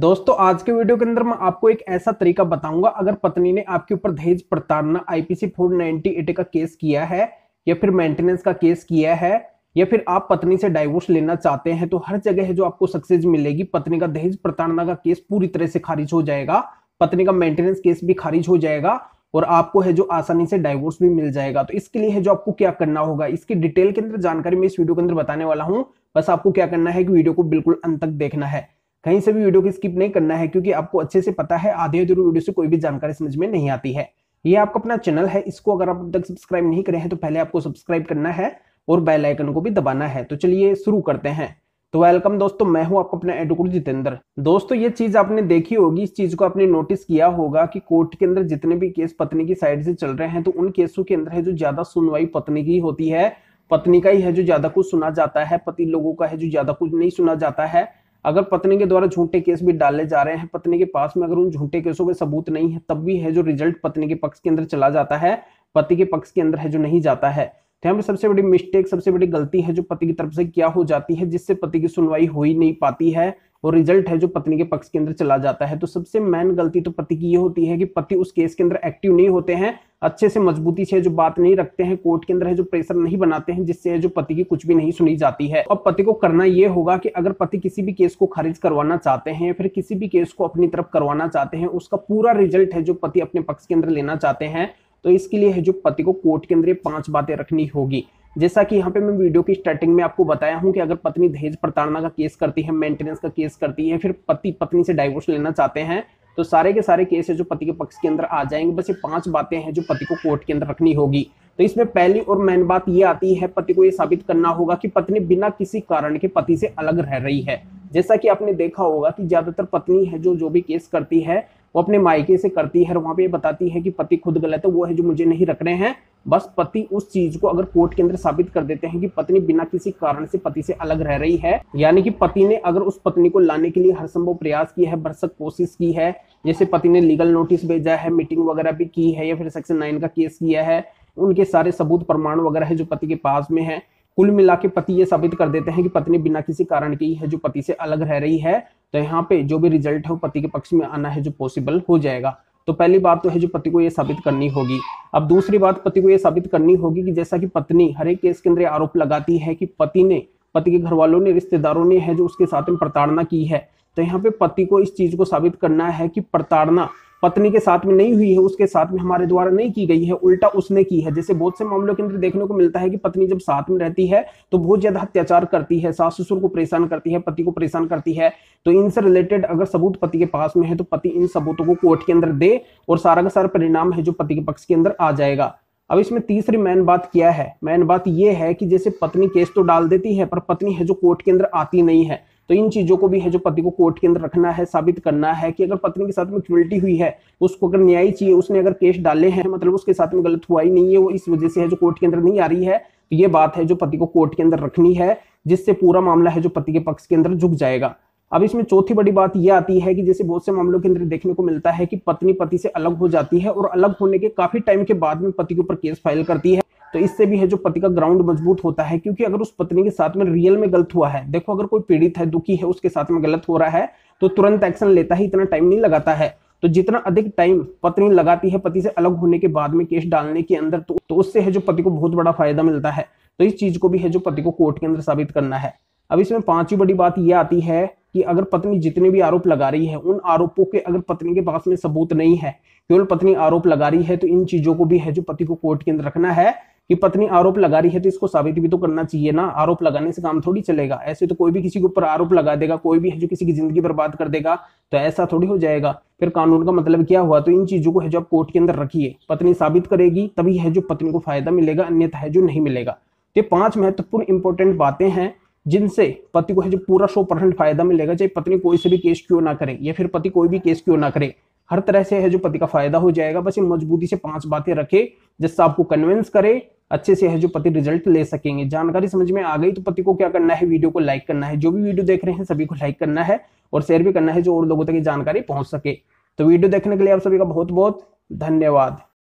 दोस्तों आज के वीडियो के अंदर मैं आपको एक ऐसा तरीका बताऊंगा अगर पत्नी ने आपके ऊपर दहेज प्रताड़ना आईपीसी 498 का केस किया है या फिर मेंटेनेंस का केस किया है या फिर आप पत्नी से डाइवोर्स लेना चाहते हैं तो हर जगह जो आपको सक्सेस मिलेगी पत्नी का दहेज प्रताड़ना का केस पूरी तरह से खारिज हो जाएगा पत्नी का मेंटेनेंस केस भी खारिज हो जाएगा और आपको है जो आसानी से डाइवोर्स भी मिल जाएगा तो इसके लिए है जो आपको क्या करना होगा इसकी डिटेल के अंदर जानकारी मैं इस वीडियो के अंदर बताने वाला हूँ बस आपको क्या करना है कि वीडियो को बिल्कुल अंत तक देखना है कहीं से भी वीडियो को स्किप नहीं करना है क्योंकि आपको अच्छे से पता है आधे अधूरी वीडियो से कोई भी जानकारी समझ में नहीं आती है ये आपका अपना चैनल है इसको अगर आप अब तक सब्सक्राइब नहीं करें हैं तो पहले आपको सब्सक्राइब करना है और बेल आइकन को भी दबाना है तो चलिए शुरू करते हैं तो वेलकम दोस्तों मैं हूं आपका अपना एडवोकेट जितेंद्र दोस्तों ये चीज आपने देखी होगी इस चीज को आपने नोटिस किया होगा कि कोर्ट के अंदर जितने भी केस पत्नी की साइड से चल रहे हैं तो उन केसों के अंदर है जो ज्यादा सुनवाई पत्नी की होती है पत्नी का ही है जो ज्यादा कुछ सुना जाता है पति लोगों का है जो ज्यादा कुछ नहीं सुना जाता है अगर पत्नी के द्वारा झूठे केस भी डाले जा रहे हैं पत्नी के पास में अगर उन झूठे केसों के सबूत नहीं है तब भी है जो रिजल्ट पत्नी के पक्ष के अंदर चला जाता है पति के पक्ष के अंदर है जो नहीं जाता है तो यहाँ पर सबसे बड़ी मिस्टेक सबसे बड़ी गलती है जो पति की तरफ से क्या हो जाती है जिससे पति की सुनवाई हो ही नहीं पाती है और रिजल्ट है जो पत्नी के पक्ष के अंदर चला जाता है तो सबसे मेन गलती तो पति की ये होती है कि पति उस केस के अंदर एक्टिव नहीं होते हैं अच्छे से मजबूती से जो बात नहीं रखते हैं कोर्ट के अंदर है जो प्रेशर नहीं बनाते हैं जिससे जो पति की कुछ भी नहीं सुनी जाती है अब पति को करना ये होगा कि अगर पति किसी भी केस को खारिज करवाना चाहते हैं फिर किसी भी केस को अपनी तरफ करवाना चाहते हैं उसका पूरा रिजल्ट है जो पति अपने पक्ष के अंदर लेना चाहते हैं तो इसके लिए है जो पति को कोर्ट के अंदर पांच बातें रखनी होगी जैसा कि यहाँ पे मैं वीडियो की स्टार्टिंग में आपको बताया हूँ कि अगर पत्नी दहेज प्रताड़ना का केस करती है मेंटेनेंस का केस करती है फिर पति पत्नी से डाइवोर्स लेना चाहते हैं तो सारे के सारे केस है जो पति के पक्ष के अंदर आ जाएंगे बस ये पांच बातें हैं जो पति को कोर्ट के अंदर रखनी होगी तो इसमें पहली और मेन बात ये आती है पति को ये साबित करना होगा कि पत्नी बिना किसी कारण के पति से अलग रह रही है जैसा कि आपने देखा होगा कि ज्यादातर पत्नी है जो जो भी केस करती है वो अपने मायके से करती है और वहां पे ये बताती है कि पति खुद गलत है वो है जो मुझे नहीं रख रहे हैं बस पति उस चीज को अगर कोर्ट के अंदर साबित कर देते हैं कि पत्नी बिना किसी कारण से पति से अलग रह रही है यानी कि पति ने अगर उस पत्नी को लाने के लिए हर संभव प्रयास किया है भरसक कोशिश की है जैसे पति ने लीगल नोटिस भेजा है मीटिंग वगैरह भी की है या फिर सेक्शन नाइन का केस किया है उनके सारे सबूत प्रमाण वगैरह है जो पति के पास में है कुल मिला के पति ये साबित कर देते हैं कि पत्नी बिना किसी कारण की है जो पति से अलग रह रही है तो यहाँ पे जो भी रिजल्ट है वो पति के पक्ष में आना है जो पॉसिबल हो जाएगा तो पहली बात तो है जो पति को यह साबित करनी होगी अब दूसरी बात पति को यह साबित करनी होगी कि जैसा कि पत्नी हर एक केस के अंदर आरोप लगाती है कि पति ने पति के घर वालों ने रिश्तेदारों ने है जो उसके साथ में प्रताड़ना की है तो यहाँ पे पति को इस चीज को साबित करना है कि प्रताड़ना पत्नी के साथ में नहीं हुई है उसके साथ में हमारे द्वारा नहीं की गई है उल्टा उसने की है जैसे बहुत से मामलों के अंदर देखने को मिलता है कि पत्नी जब साथ में रहती है तो बहुत ज्यादा अत्याचार करती है सास ससुर को परेशान करती है पति को परेशान करती है तो इनसे रिलेटेड अगर सबूत पति के पास में है तो पति इन सबूतों को कोर्ट के अंदर दे और सारा का सारा परिणाम है जो पति के पक्ष के अंदर आ जाएगा अब इसमें तीसरी मेन बात क्या है मेन बात यह है कि जैसे पत्नी केस तो डाल देती है पर पत्नी है जो कोर्ट के अंदर आती नहीं है तो इन चीज़ों को भी है जो पति को कोर्ट के अंदर रखना है साबित करना है कि अगर पत्नी के साथ में क्यूल्टी हुई है उसको अगर न्याय चाहिए उसने अगर केस डाले हैं मतलब उसके साथ में गलत हुआ ही नहीं है वो इस वजह से है जो कोर्ट के अंदर नहीं आ रही है तो ये बात है जो पति को कोर्ट के अंदर रखनी है जिससे पूरा मामला है जो पति के पक्ष के अंदर झुक जाएगा अब इसमें चौथी बड़ी बात यह आती है कि जैसे बहुत से मामलों के अंदर देखने को मिलता है कि पत्नी पति से अलग हो जाती है और अलग होने के काफी टाइम के बाद में पति के ऊपर केस फाइल करती है तो इससे भी है जो पति का ग्राउंड मजबूत होता है क्योंकि अगर उस पत्नी के साथ में रियल में गलत हुआ है देखो अगर कोई पीड़ित है दुखी है उसके साथ में गलत हो रहा है तो तुरंत एक्शन लेता है इतना टाइम नहीं लगाता है तो जितना अधिक टाइम पत्नी लगाती है पति से अलग होने के बाद में केस डालने के अंदर तो, तो उससे है जो पति को बहुत बड़ा फायदा मिलता है तो इस चीज को भी है जो पति को कोर्ट के अंदर साबित करना है अब इसमें पांचवी बड़ी बात यह आती है कि अगर पत्नी जितने भी आरोप लगा रही है उन आरोपों के अगर पत्नी के पास में सबूत नहीं है केवल पत्नी आरोप लगा रही है तो इन चीजों को भी है जो पति को कोर्ट के अंदर रखना है कि पत्नी आरोप लगा रही है तो इसको साबित भी तो करना चाहिए ना आरोप लगाने से काम थोड़ी चलेगा ऐसे तो कोई भी किसी के ऊपर आरोप लगा देगा कोई भी है जो किसी की जिंदगी बर्बाद कर देगा तो ऐसा थोड़ी हो जाएगा फिर कानून का मतलब क्या हुआ तो इन चीजों को है जो आप कोर्ट के अंदर रखिए पत्नी साबित करेगी तभी है जो पत्नी को फायदा मिलेगा अन्यथा है जो नहीं मिलेगा तो ये पांच महत्वपूर्ण इंपॉर्टेंट बातें हैं जिनसे पति को है जो पूरा सौ परसेंट फायदा मिलेगा चाहे पत्नी कोई से भी केस क्यों ना करे या फिर पति कोई भी केस क्यों ना करे हर तरह से है जो पति का फायदा हो जाएगा बस ये मजबूती से पांच बातें रखे जिससे आपको कन्विंस करे अच्छे से है जो पति रिजल्ट ले सकेंगे जानकारी समझ में आ गई तो पति को क्या करना है वीडियो को लाइक करना है जो भी वीडियो देख रहे हैं सभी को लाइक करना है और शेयर भी करना है जो और लोगों तक जानकारी पहुंच सके तो वीडियो देखने के लिए आप सभी का बहुत बहुत धन्यवाद